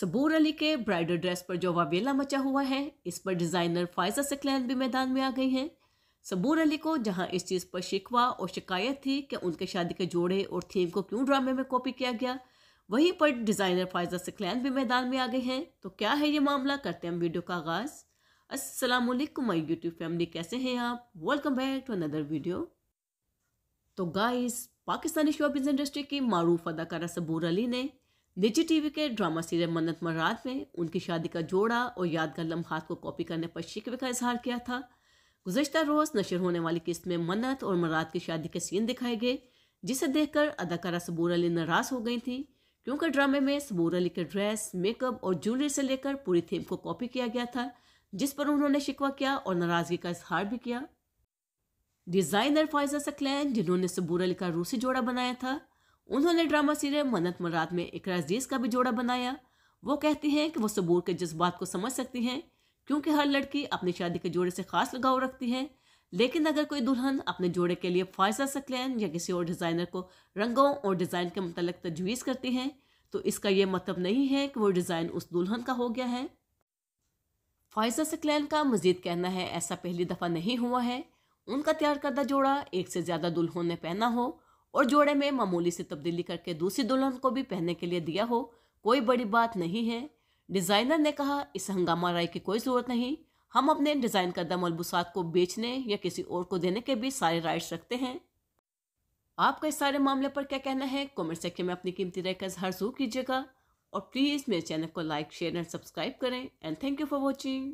सबूर अली के bridal dress पर जो वावेला मचा हुआ है इस पर डिज़ाइनर फायजा सकलैन भी मैदान में आ गई हैं सबूर अली को जहां इस चीज़ पर शिकवा और शिकायत थी कि उनके शादी के जोड़े और थीम को क्यों ड्रामे में कॉपी किया गया वहीं पर डिज़ाइनर फायजा सकलैन भी मैदान में आ गई हैं तो क्या है ये मामला करते हैं वीडियो का आगाज़ असलम माई यूट्यूब फैमिली कैसे हैं आप welcome back to another video तो गाइज़ पाकिस्तानी शोबिज इंडस्ट्री की मारूफ अदाकारा सबूर अली ने निजी टीवी के ड्रामा सीरियल मन्नत मर्रात में उनकी शादी का जोड़ा और यादगार लम्हात को कॉपी करने पर शिकवे का इजहार किया था गुजशत रोज़ नशर होने वाली किस्त में मन्नत और मर्रात की शादी के सीन दिखाए गए जिसे देखकर अदाकारा सबूर अली नाराज़ हो गई थी क्योंकि ड्रामे में सबूर अली के ड्रेस मेकअप और ज्वेलरी से लेकर पूरी थीम को कॉपी किया गया था जिस पर उन्होंने शिकवा किया और नाराज़गी का इजहार भी किया डिज़ाइनर फाइजा सकलैन जिन्होंने सबूर अली का रूसी जोड़ा बनाया था उन्होंने ड्रामा सीरियल मन्नत मुराद में इकरा अजीज का भी जोड़ा बनाया वो कहती हैं कि वो सबूर के जज्बात को समझ सकती हैं क्योंकि हर लड़की अपनी शादी के जोड़े से खास लगाव रखती है लेकिन अगर कोई दुल्हन अपने जोड़े के लिए फायजा सकलैन या किसी और डिज़ाइनर को रंगों और डिज़ाइन के मतलब तजवीज़ करती हैं तो इसका यह मतलब नहीं है कि वो डिज़ाइन उस दुल्हन का हो गया है फायजा सकलैन का मजीद कहना है ऐसा पहली दफ़ा नहीं हुआ है उनका तैयार करदा जोड़ा एक से ज़्यादा दुल्हन ने पहना हो और जोड़े में मामूली सी तब्दीली करके दूसरी दुल्हन को भी पहनने के लिए दिया हो कोई बड़ी बात नहीं है डिज़ाइनर ने कहा इस हंगामा राय की कोई ज़रूरत नहीं हम अपने डिज़ाइन करदा मलबूसात को बेचने या किसी और को देने के भी सारे राइट्स रखते हैं आपका इस सारे मामले पर क्या कहना है कमेंट सेक्शन में अपनी कीमती राय का इजहार जरूर कीजिएगा और प्लीज़ मेरे चैनल को लाइक शेयर एंड सब्सक्राइब करें and thank you for watching